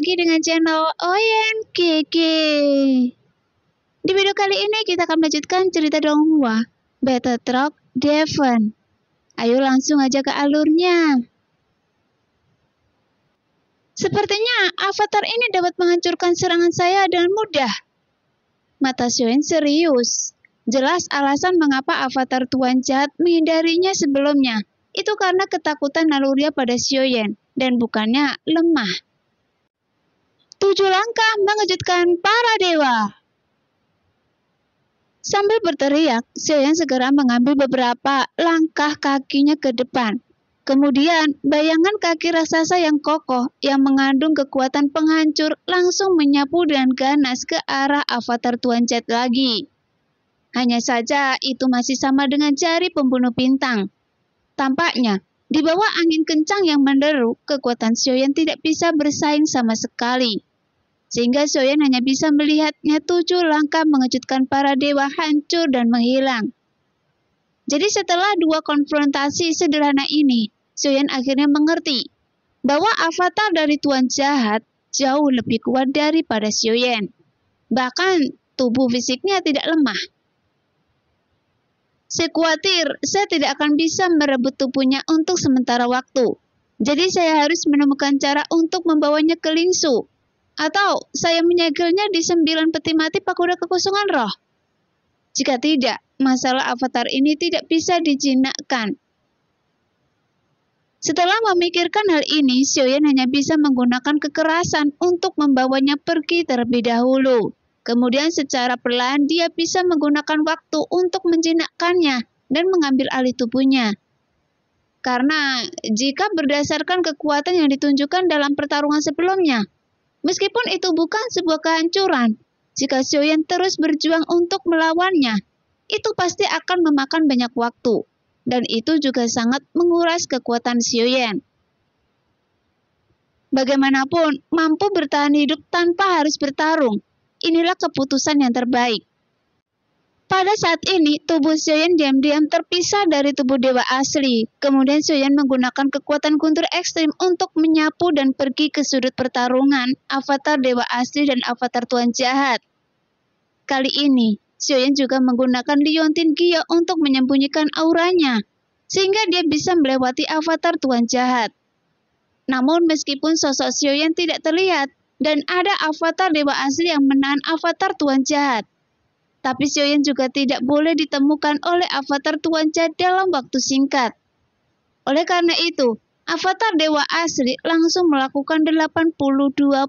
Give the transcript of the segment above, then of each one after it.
lagi dengan channel Oyen Kiki. Di video kali ini kita akan melanjutkan cerita Donghua, Battle Truck Devon. Ayo langsung aja ke alurnya. Sepertinya avatar ini dapat menghancurkan serangan saya dengan mudah. Mata Xuan serius. Jelas alasan mengapa avatar tuan jahat menghindarinya sebelumnya. Itu karena ketakutan naluria pada Xioyen dan bukannya lemah tujuh langkah mengejutkan para dewa. Sambil berteriak, Xiaoyan segera mengambil beberapa langkah kakinya ke depan. Kemudian, bayangan kaki raksasa yang kokoh yang mengandung kekuatan penghancur langsung menyapu dan ganas ke arah avatar Tuan Jet lagi. Hanya saja itu masih sama dengan jari pembunuh bintang. Tampaknya, di bawah angin kencang yang menderu, kekuatan Xiaoyan tidak bisa bersaing sama sekali sehingga Soyan hanya bisa melihatnya tujuh langkah mengejutkan para dewa hancur dan menghilang. Jadi setelah dua konfrontasi sederhana ini, Soyan akhirnya mengerti bahwa avatar dari Tuan Jahat jauh lebih kuat daripada Soyan. Bahkan tubuh fisiknya tidak lemah. Saya khawatir saya tidak akan bisa merebut tubuhnya untuk sementara waktu. Jadi saya harus menemukan cara untuk membawanya ke Lingsu atau saya menyegelnya di sembilan peti mati pak Kuda kekosongan roh? Jika tidak, masalah avatar ini tidak bisa dijinakkan. Setelah memikirkan hal ini, Xiaoyan hanya bisa menggunakan kekerasan untuk membawanya pergi terlebih dahulu. Kemudian secara perlahan dia bisa menggunakan waktu untuk menjinakkannya dan mengambil alih tubuhnya. Karena jika berdasarkan kekuatan yang ditunjukkan dalam pertarungan sebelumnya, Meskipun itu bukan sebuah kehancuran, jika Xiaoyan terus berjuang untuk melawannya, itu pasti akan memakan banyak waktu, dan itu juga sangat menguras kekuatan Xiaoyan. Bagaimanapun, mampu bertahan hidup tanpa harus bertarung. Inilah keputusan yang terbaik. Pada saat ini, tubuh Xiaoyan diam-diam terpisah dari tubuh dewa asli. Kemudian Xiaoyan menggunakan kekuatan guntur ekstrim untuk menyapu dan pergi ke sudut pertarungan avatar dewa asli dan avatar tuan jahat. Kali ini, Xiaoyan juga menggunakan Liontin Gia untuk menyembunyikan auranya, sehingga dia bisa melewati avatar tuan jahat. Namun meskipun sosok Xiaoyan tidak terlihat, dan ada avatar dewa asli yang menahan avatar tuan jahat. Tapi Xiaoyan juga tidak boleh ditemukan oleh avatar Tuan Cha dalam waktu singkat. Oleh karena itu, avatar dewa asli langsung melakukan 82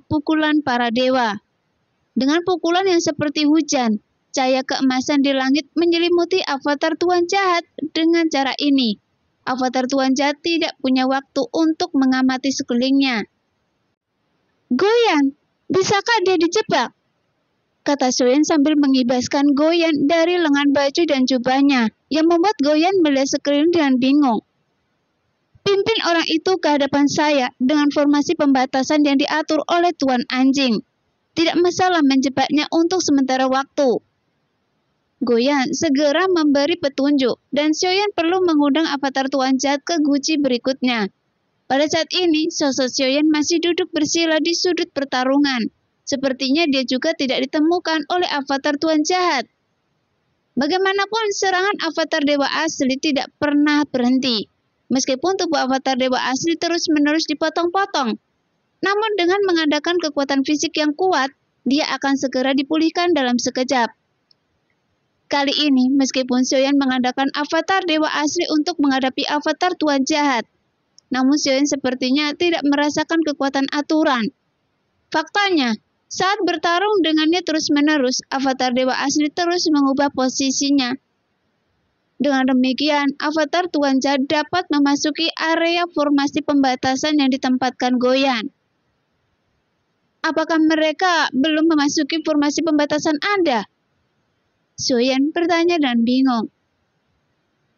pukulan para dewa. Dengan pukulan yang seperti hujan, cahaya keemasan di langit menyelimuti avatar Tuan Jahat dengan cara ini. Avatar Tuan Jahat tidak punya waktu untuk mengamati sekelilingnya. Goyang, bisakah dia dijebak? kata Suen sambil mengibaskan Goyan dari lengan baju dan jubahnya, yang membuat Goyan melihat sekeliling dengan bingung. Pimpin orang itu ke hadapan saya dengan formasi pembatasan yang diatur oleh Tuan Anjing. Tidak masalah menjebaknya untuk sementara waktu. Goyan segera memberi petunjuk dan Xiaoyan perlu mengundang avatar Tuan Jat ke guci berikutnya. Pada saat ini, sosok Xiaoyan masih duduk bersila di sudut pertarungan. Sepertinya dia juga tidak ditemukan oleh avatar Tuan Jahat. Bagaimanapun, serangan avatar dewa asli tidak pernah berhenti. Meskipun tubuh avatar dewa asli terus-menerus dipotong-potong. Namun dengan mengadakan kekuatan fisik yang kuat, dia akan segera dipulihkan dalam sekejap. Kali ini, meskipun Xiaoyan mengadakan avatar dewa asli untuk menghadapi avatar tuan jahat, namun Xiaoyan sepertinya tidak merasakan kekuatan aturan. Faktanya, saat bertarung dengannya terus-menerus, avatar dewa asli terus mengubah posisinya. Dengan demikian, avatar Tuan Jad dapat memasuki area formasi pembatasan yang ditempatkan Goyan. Apakah mereka belum memasuki formasi pembatasan Anda? Soyan bertanya dan bingung.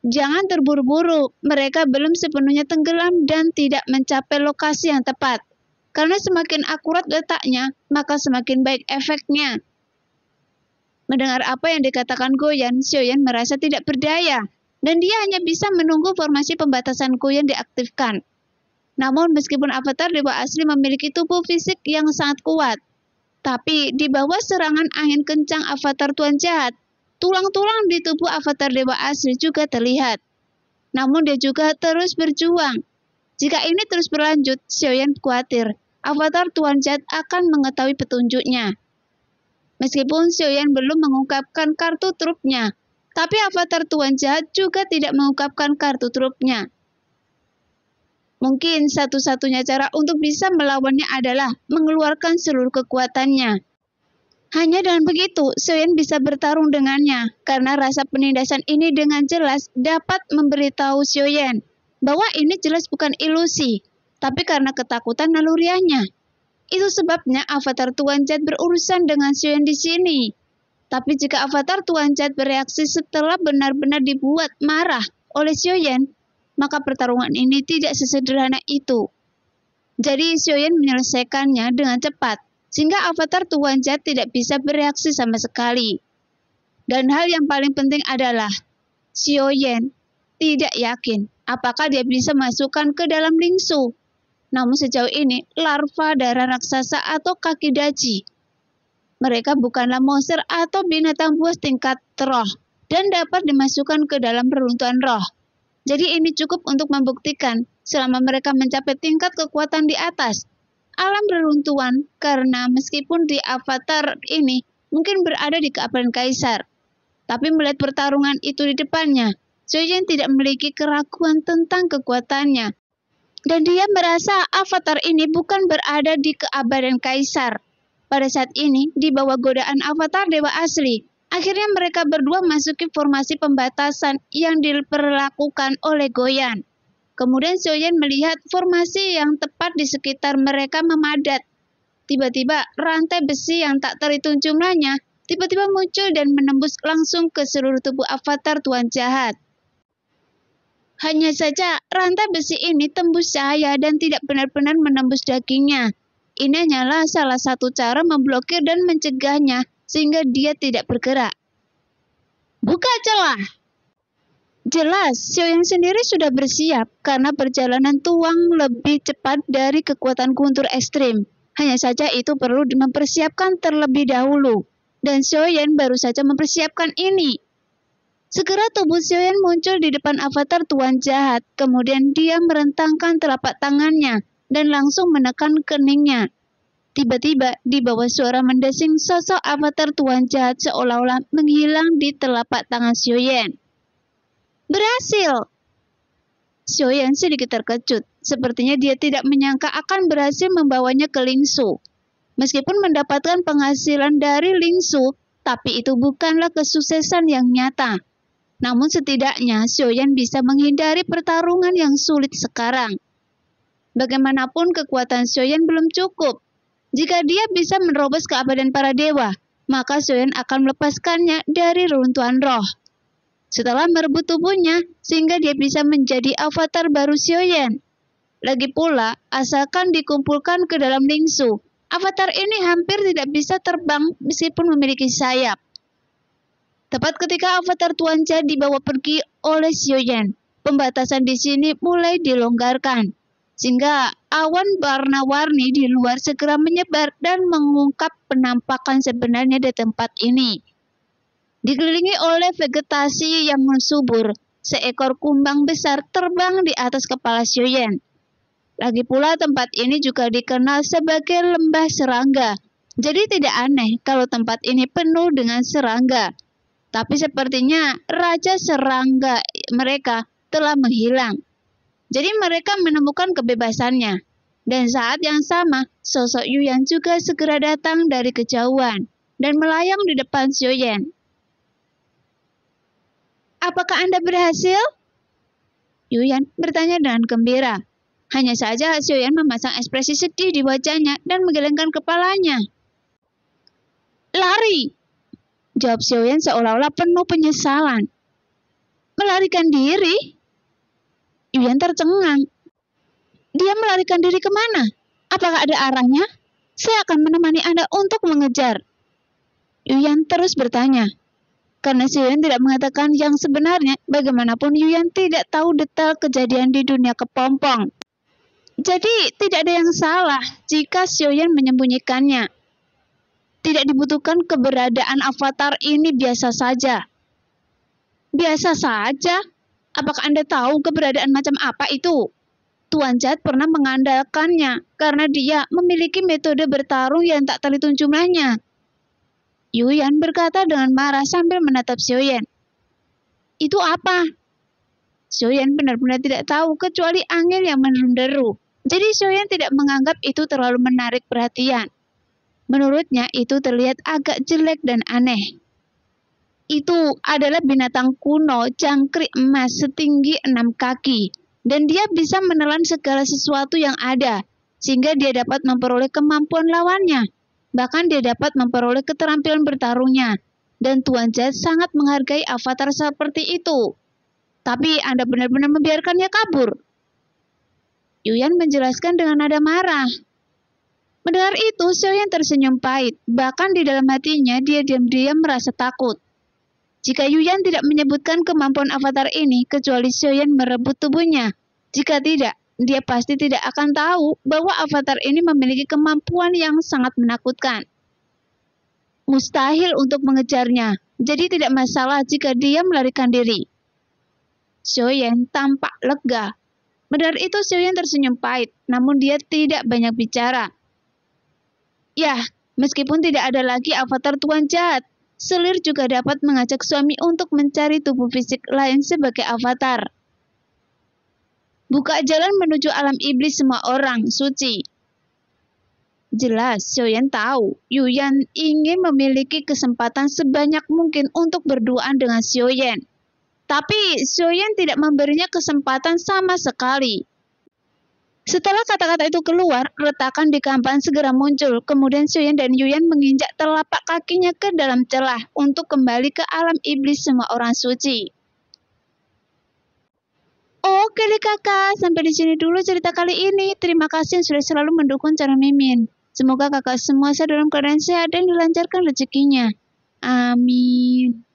Jangan terburu-buru, mereka belum sepenuhnya tenggelam dan tidak mencapai lokasi yang tepat. Karena semakin akurat letaknya, maka semakin baik efeknya. Mendengar apa yang dikatakan Goyan, Xioyan merasa tidak berdaya dan dia hanya bisa menunggu formasi pembatasan Goyan diaktifkan. Namun meskipun avatar dewa asli memiliki tubuh fisik yang sangat kuat, tapi di bawah serangan angin kencang avatar tuan jahat, tulang-tulang di tubuh avatar dewa asli juga terlihat. Namun dia juga terus berjuang. Jika ini terus berlanjut, Xiaoyan khawatir avatar Tuan Zat akan mengetahui petunjuknya. Meskipun Xiao Yan belum mengungkapkan kartu trupnya, tapi avatar Tuan Jahat juga tidak mengungkapkan kartu trupnya. Mungkin satu-satunya cara untuk bisa melawannya adalah mengeluarkan seluruh kekuatannya. Hanya dengan begitu, Yan bisa bertarung dengannya, karena rasa penindasan ini dengan jelas dapat memberitahu Yan bahwa ini jelas bukan ilusi, tapi karena ketakutan nalurianya. Itu sebabnya avatar Tuan Cat berurusan dengan Xion di sini. Tapi jika avatar Tuan Cat bereaksi setelah benar-benar dibuat marah oleh Xion, maka pertarungan ini tidak sesederhana itu. Jadi Xion menyelesaikannya dengan cepat, sehingga avatar Tuan Cat tidak bisa bereaksi sama sekali. Dan hal yang paling penting adalah Xion tidak yakin apakah dia bisa masukkan ke dalam Lingsu namun sejauh ini, larva darah raksasa atau kaki daji. Mereka bukanlah monster atau binatang buas tingkat roh dan dapat dimasukkan ke dalam peruntuhan roh. Jadi ini cukup untuk membuktikan selama mereka mencapai tingkat kekuatan di atas. Alam reruntuhan karena meskipun di avatar ini mungkin berada di keabadian kaisar, tapi melihat pertarungan itu di depannya, Zoyan tidak memiliki keraguan tentang kekuatannya dan dia merasa avatar ini bukan berada di keabadian kaisar. Pada saat ini, di bawah godaan avatar dewa asli, akhirnya mereka berdua masuki formasi pembatasan yang diperlakukan oleh Goyan. Kemudian Soyan melihat formasi yang tepat di sekitar mereka memadat. Tiba-tiba rantai besi yang tak terhitung jumlahnya tiba-tiba muncul dan menembus langsung ke seluruh tubuh avatar Tuan Jahat. Hanya saja rantai besi ini tembus cahaya dan tidak benar-benar menembus dagingnya. Ini hanyalah salah satu cara memblokir dan mencegahnya sehingga dia tidak bergerak. Buka celah! Jelas, Xiao Yang sendiri sudah bersiap karena perjalanan tuang lebih cepat dari kekuatan guntur ekstrim. Hanya saja itu perlu mempersiapkan terlebih dahulu. Dan Xiao Yang baru saja mempersiapkan ini. Segera tubuh Xiaoyan muncul di depan avatar tuan jahat. Kemudian dia merentangkan telapak tangannya dan langsung menekan keningnya. Tiba-tiba, di bawah suara mendesing, sosok avatar tuan jahat seolah-olah menghilang di telapak tangan Xiaoyan. Berhasil! Xiaoyan sedikit terkejut. Sepertinya dia tidak menyangka akan berhasil membawanya ke Lingsu. Meskipun mendapatkan penghasilan dari Lingsu, tapi itu bukanlah kesuksesan yang nyata. Namun setidaknya Xiaoyan bisa menghindari pertarungan yang sulit sekarang. Bagaimanapun kekuatan Xiaoyan belum cukup. Jika dia bisa menerobos keabadian para dewa, maka Xiaoyan akan melepaskannya dari runtuhan roh. Setelah merebut tubuhnya, sehingga dia bisa menjadi avatar baru Xiaoyan. Lagi pula, asalkan dikumpulkan ke dalam Lingsu, avatar ini hampir tidak bisa terbang meskipun memiliki sayap. Tepat ketika avatar Tuan Cha dibawa pergi oleh Yan, pembatasan di sini mulai dilonggarkan. Sehingga awan warna-warni di luar segera menyebar dan mengungkap penampakan sebenarnya di tempat ini. Dikelilingi oleh vegetasi yang subur, seekor kumbang besar terbang di atas kepala Yan. Lagi pula tempat ini juga dikenal sebagai lembah serangga. Jadi tidak aneh kalau tempat ini penuh dengan serangga. Tapi sepertinya raja serangga mereka telah menghilang. Jadi mereka menemukan kebebasannya. Dan saat yang sama, sosok Yuyan juga segera datang dari kejauhan dan melayang di depan Yan. Apakah Anda berhasil? Yuyan bertanya dengan gembira. Hanya saja Xioyan memasang ekspresi sedih di wajahnya dan menggelengkan kepalanya. Lari! Jawab Xiaoyan seolah-olah penuh penyesalan. Melarikan diri? Yuan tercengang. Dia melarikan diri kemana? Apakah ada arahnya? Saya akan menemani Anda untuk mengejar. Yuan terus bertanya. Karena Yuan tidak mengatakan yang sebenarnya, bagaimanapun Yuan tidak tahu detail kejadian di dunia kepompong. Jadi tidak ada yang salah jika Xiaoyan menyembunyikannya. Tidak dibutuhkan keberadaan avatar ini biasa saja. Biasa saja? Apakah Anda tahu keberadaan macam apa itu? Tuan Jad pernah mengandalkannya karena dia memiliki metode bertarung yang tak terhitung jumlahnya. Yuyan berkata dengan marah sambil menatap Xiao Yan. Itu apa? Xiao Yan benar-benar tidak tahu kecuali angin yang menunderu. Jadi Xiao Yan tidak menganggap itu terlalu menarik perhatian. Menurutnya itu terlihat agak jelek dan aneh. Itu adalah binatang kuno cangkrik emas setinggi enam kaki dan dia bisa menelan segala sesuatu yang ada sehingga dia dapat memperoleh kemampuan lawannya. Bahkan dia dapat memperoleh keterampilan bertarungnya. Dan Tuan Jet sangat menghargai avatar seperti itu. Tapi Anda benar-benar membiarkannya kabur. Yuyan menjelaskan dengan nada marah. Mendengar itu, Yan tersenyum pahit. Bahkan di dalam hatinya, dia diam-diam merasa takut. Jika Yuyan tidak menyebutkan kemampuan avatar ini, kecuali Yan merebut tubuhnya. Jika tidak, dia pasti tidak akan tahu bahwa avatar ini memiliki kemampuan yang sangat menakutkan. Mustahil untuk mengejarnya, jadi tidak masalah jika dia melarikan diri. Yan tampak lega. Mendengar itu Yan tersenyum pahit, namun dia tidak banyak bicara. Ya, meskipun tidak ada lagi avatar tuan jahat, Selir juga dapat mengajak suami untuk mencari tubuh fisik lain sebagai avatar. Buka jalan menuju alam iblis semua orang suci. Jelas, Xiaoyan tahu Yuyan ingin memiliki kesempatan sebanyak mungkin untuk berduaan dengan Xiaoyan. Tapi Xiaoyan tidak memberinya kesempatan sama sekali. Setelah kata-kata itu keluar, retakan di kampan segera muncul. Kemudian Suyan dan Yuyan menginjak telapak kakinya ke dalam celah untuk kembali ke alam iblis semua orang suci. Oke deh kakak, sampai di sini dulu cerita kali ini. Terima kasih yang sudah selalu mendukung cara Mimin. Semoga kakak semua saya dalam keadaan sehat dan dilancarkan rezekinya. Amin.